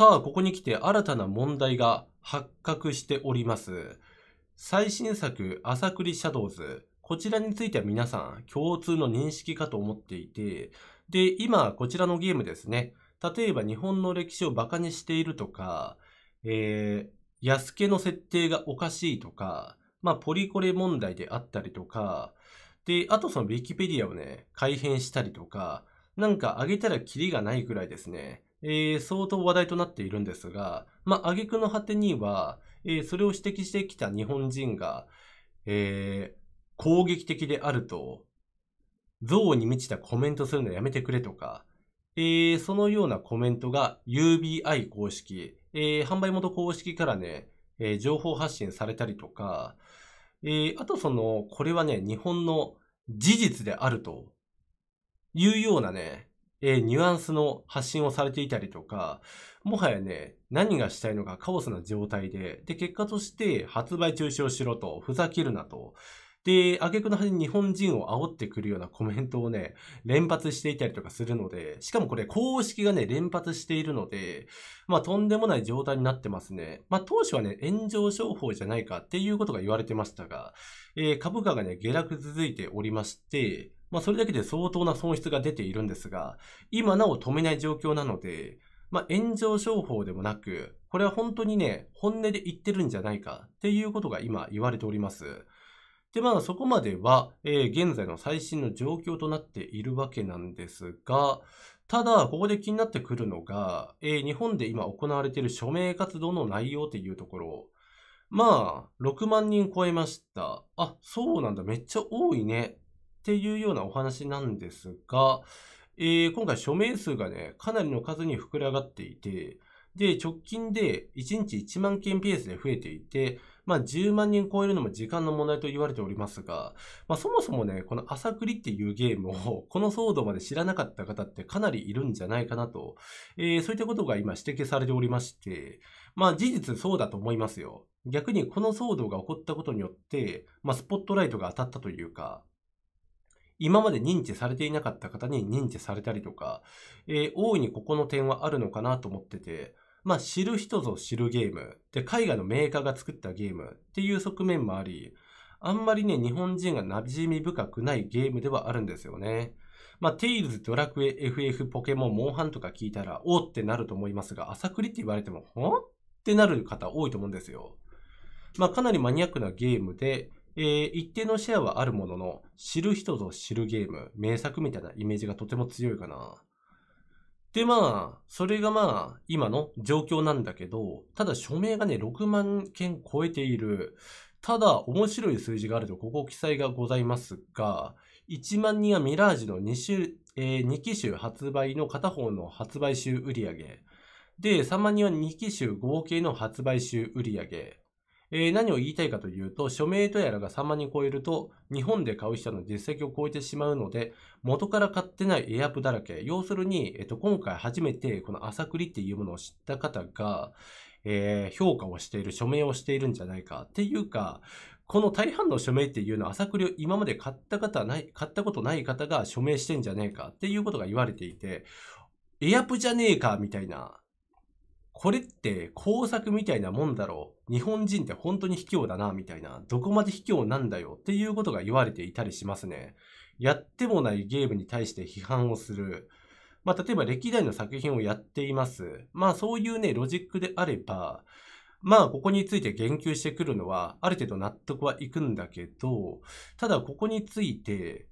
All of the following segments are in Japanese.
さあ、ここに来て新たな問題が発覚しております。最新作、朝栗シャドウズ。こちらについては皆さん共通の認識かと思っていて、で、今、こちらのゲームですね。例えば日本の歴史をバカにしているとか、えー、安家の設定がおかしいとか、まあ、ポリコレ問題であったりとか、で、あとそのウィキペディアをね、改変したりとか、なんかあげたらキリがないくらいですね。えー、相当話題となっているんですが、まあ、挙句の果てには、えー、それを指摘してきた日本人が、えー、攻撃的であると、憎悪に満ちたコメントするのやめてくれとか、えー、そのようなコメントが UBI 公式、えー、販売元公式からね、えー、情報発信されたりとか、えあとその、これはね、日本の事実であるというようなね、えー、ニュアンスの発信をされていたりとか、もはやね、何がしたいのかカオスな状態で、で、結果として発売中止をしろと、ふざけるなと、で、挙句の果に日本人を煽ってくるようなコメントをね、連発していたりとかするので、しかもこれ公式がね、連発しているので、まあとんでもない状態になってますね。まあ当初はね、炎上商法じゃないかっていうことが言われてましたが、えー、株価がね、下落続いておりまして、まあ、それだけで相当な損失が出ているんですが、今なお止めない状況なので、まあ、炎上商法でもなく、これは本当にね、本音で言ってるんじゃないかっていうことが今言われております。で、まあそこまでは、えー、現在の最新の状況となっているわけなんですが、ただ、ここで気になってくるのが、えー、日本で今行われている署名活動の内容っていうところ。まあ、6万人超えました。あ、そうなんだ、めっちゃ多いねっていうようなお話なんですが、えー、今回署名数がね、かなりの数に膨れ上がっていて、で、直近で1日1万件ペースで増えていて、まあ10万人超えるのも時間の問題と言われておりますが、まあそもそもね、この朝りっていうゲームを この騒動まで知らなかった方ってかなりいるんじゃないかなと、えー、そういったことが今指摘されておりまして、まあ事実そうだと思いますよ。逆にこの騒動が起こったことによって、まあスポットライトが当たったというか、今まで認知されていなかった方に認知されたりとか、えー、大いにここの点はあるのかなと思ってて、まあ、知る人ぞ知るゲーム、で、海外のメーカーが作ったゲームっていう側面もあり、あんまりね、日本人が馴染み深くないゲームではあるんですよね。まあ、テイルズ、ドラクエ、FF、ポケモン、モンハンとか聞いたら、おってなると思いますが、朝栗って言われても、ほんってなる方多いと思うんですよ。まあ、かなりマニアックなゲームで、えー、一定のシェアはあるものの、知る人ぞ知るゲーム、名作みたいなイメージがとても強いかな。で、まあ、それがまあ、今の状況なんだけど、ただ署名がね、6万件超えている。ただ、面白い数字があると、ここ記載がございますが、1万人はミラージの 2, 種、えー、2機種発売の片方の発売週売上。で、3万人は2機種合計の発売週売上。えー、何を言いたいかというと、署名とやらが3万人超えると、日本で買う人の実績を超えてしまうので、元から買ってないエアプだらけ。要するに、えっと、今回初めてこの朝栗っていうものを知った方が、えー、評価をしている、署名をしているんじゃないか。っていうか、この大半の署名っていうのは、朝栗を今まで買った方ない、買ったことない方が署名してんじゃねえかっていうことが言われていて、エアプじゃねえかみたいなこれって工作みたいなもんだろう。日本人って本当に卑怯だな、みたいな。どこまで卑怯なんだよ。っていうことが言われていたりしますね。やってもないゲームに対して批判をする。まあ、例えば歴代の作品をやっています。まあ、そういうね、ロジックであれば、まあ、ここについて言及してくるのは、ある程度納得はいくんだけど、ただ、ここについて、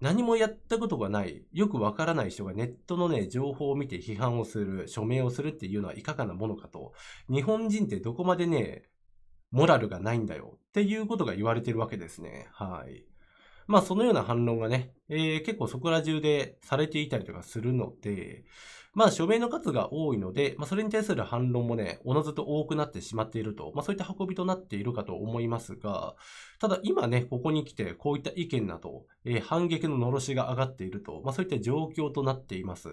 何もやったことがない、よくわからない人がネットのね、情報を見て批判をする、署名をするっていうのはいかがなものかと、日本人ってどこまでね、モラルがないんだよっていうことが言われてるわけですね。はい。まあそのような反論がね、えー、結構そこら中でされていたりとかするので、まあ署名の数が多いので、まあそれに対する反論もね、おのずと多くなってしまっていると、まあそういった運びとなっているかと思いますが、ただ今ね、ここに来てこういった意見など、えー、反撃の罵しが上がっていると、まあそういった状況となっています。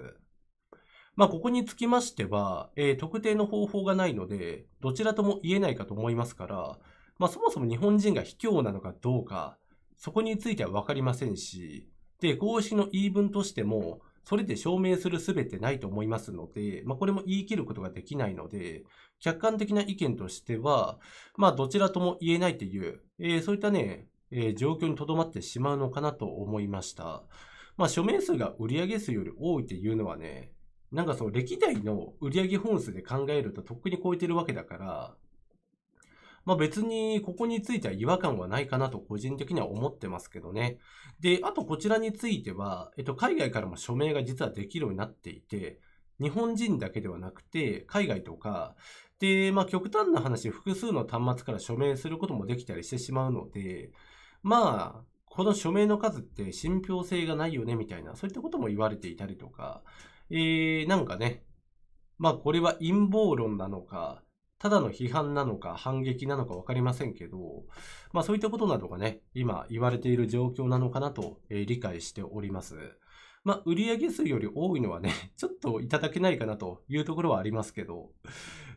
まあ、ここにつきましては、えー、特定の方法がないので、どちらとも言えないかと思いますから、まあ、そもそも日本人が卑怯なのかどうか、そこについてはわかりませんし、で、公式の言い分としても、それで証明するすべてないと思いますので、まあ、これも言い切ることができないので、客観的な意見としては、まあ、どちらとも言えないっていう、えー、そういったね、えー、状況にとどまってしまうのかなと思いました。まあ、署名数が売上数より多いっていうのはね、なんかその歴代の売上本数で考えるととっくに超えてるわけだから、まあ、別にここについては違和感はないかなと個人的には思ってますけどね。で、あとこちらについては、えっと、海外からも署名が実はできるようになっていて、日本人だけではなくて、海外とか、で、まあ、極端な話、複数の端末から署名することもできたりしてしまうので、まあ、この署名の数って信憑性がないよね、みたいな、そういったことも言われていたりとか、えー、なんかね、まあ、これは陰謀論なのか、ただの批判なのか反撃なのか分かりませんけど、まあそういったことなどがね、今言われている状況なのかなと、え理解しております。まあ、売上数より多いのはね、ちょっといただけないかなというところはありますけど、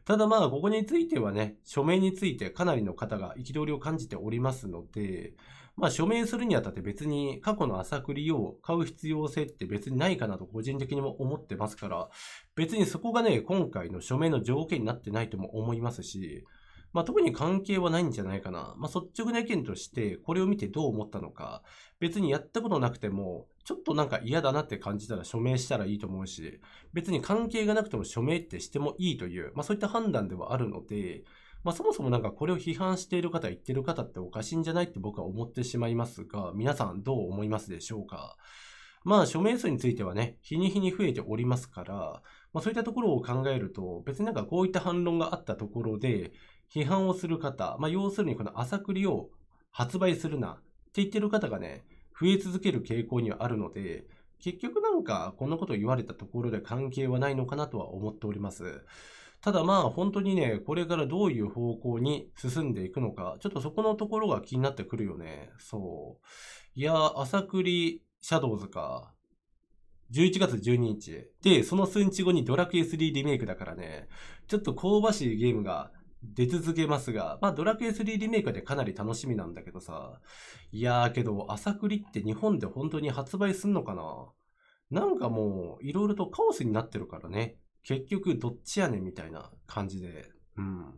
ただまあ、ここについてはね、署名についてかなりの方が憤りを感じておりますので、まあ、署名するにあたって別に過去の朝栗を買う必要性って別にないかなと個人的にも思ってますから、別にそこがね、今回の署名の条件になってないとも思いますし、まあ、特に関係はないんじゃないかな。まあ、率直な意見として、これを見てどう思ったのか、別にやったことなくても、ちょっとなんか嫌だなって感じたら署名したらいいと思うし、別に関係がなくても署名ってしてもいいという、まあ、そういった判断ではあるので、まあ、そもそもなんかこれを批判している方、言ってる方っておかしいんじゃないって僕は思ってしまいますが、皆さんどう思いますでしょうかまあ、署名数についてはね、日に日に増えておりますから、まあ、そういったところを考えると、別になんかこういった反論があったところで、批判をする方、まあ、要するにこの朝栗を発売するなって言ってる方がね、増え続ける傾向にはあるので、結局なんかこんなことを言われたところで関係はないのかなとは思っております。ただまあ本当にね、これからどういう方向に進んでいくのか、ちょっとそこのところが気になってくるよね。そう。いや、朝栗シャドウズか。11月12日。で、その数日後にドラクエ3リメイクだからね、ちょっと香ばしいゲームが出続けますが、まあドラクエ3リメイクでかなり楽しみなんだけどさ。いやーけど、朝栗って日本で本当に発売すんのかななんかもう、いろいろとカオスになってるからね。結局どっちやねんみたいな感じで、うん。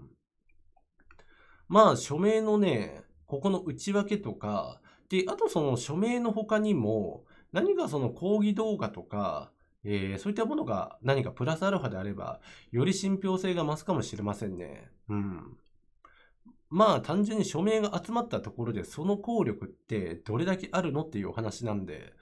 まあ、署名のね、ここの内訳とか、で、あとその署名の他にも、何かその講義動画とか、えー、そういったものが何かプラスアルファであれば、より信憑性が増すかもしれませんね。うん。まあ単純に署名が集まったところでその効力ってどれだけあるのっていうお話なんで、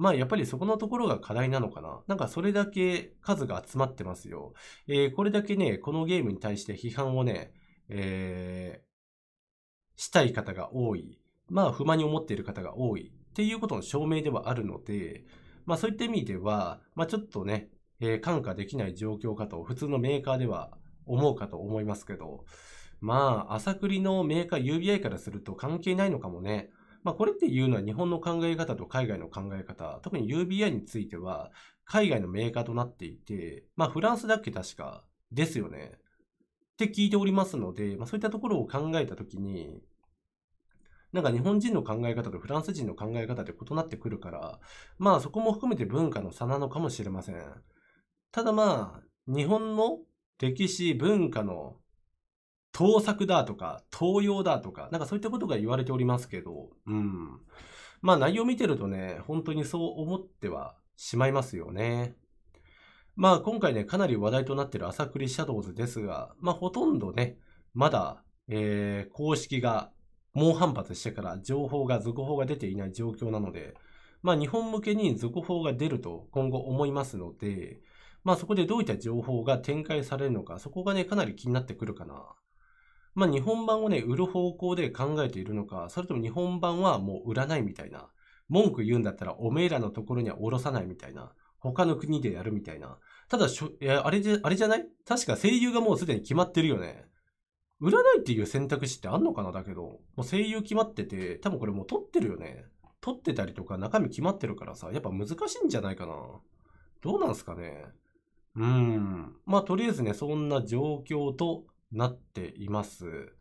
まあやっぱりそこのところが課題なのかな。なんかそれだけ数が集まってますよ。えー、これだけね、このゲームに対して批判をね、えー、したい方が多い。まあ不満に思っている方が多い。っていうことの証明ではあるので、まあそういった意味では、まあちょっとね、えー、感化できない状況かと、普通のメーカーでは思うかと思いますけど、まあ、朝栗のメーカー UBI からすると関係ないのかもね。まあ、これっていうのは日本の考え方と海外の考え方、特に UBI については、海外のメーカーとなっていて、まあ、フランスだっけ確か、ですよね。って聞いておりますので、まあ、そういったところを考えたときに、なんか日本人の考え方とフランス人の考え方で異なってくるから、まあそこも含めて文化の差なのかもしれません。ただまあ、日本の歴史、文化の盗作だとか、盗用だとか、なんかそういったことが言われておりますけど、うん。まあ内容見てるとね、本当にそう思ってはしまいますよね。まあ今回ね、かなり話題となっている朝栗シャドウズですが、まあほとんどね、まだ、えー、公式が猛反発してから情報が、続報が出ていない状況なので、まあ日本向けに続報が出ると今後思いますので、まあそこでどういった情報が展開されるのか、そこがね、かなり気になってくるかなまあ、日本版をね、売る方向で考えているのか、それとも日本版はもう売らないみたいな、文句言うんだったらおめえらのところにはおろさないみたいな、他の国でやるみたいな。ただしょ、いやあれじゃ、あれじゃない確か声優がもうすでに決まってるよね。売らないっていう選択肢ってあんのかなだけど、もう声優決まってて、多分これもう取ってるよね。取ってたりとか中身決まってるからさ、やっぱ難しいんじゃないかな。どうなんすかね。うん。まあ、とりあえずね、そんな状況と、なっています。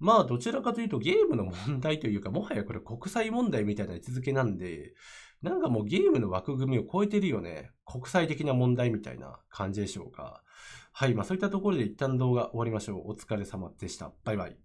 まあどちらかというとゲームの問題というかもはやこれ国際問題みたいな位置づけなんでなんかもうゲームの枠組みを超えてるよね国際的な問題みたいな感じでしょうかはいまあそういったところで一旦動画終わりましょうお疲れ様でしたバイバイ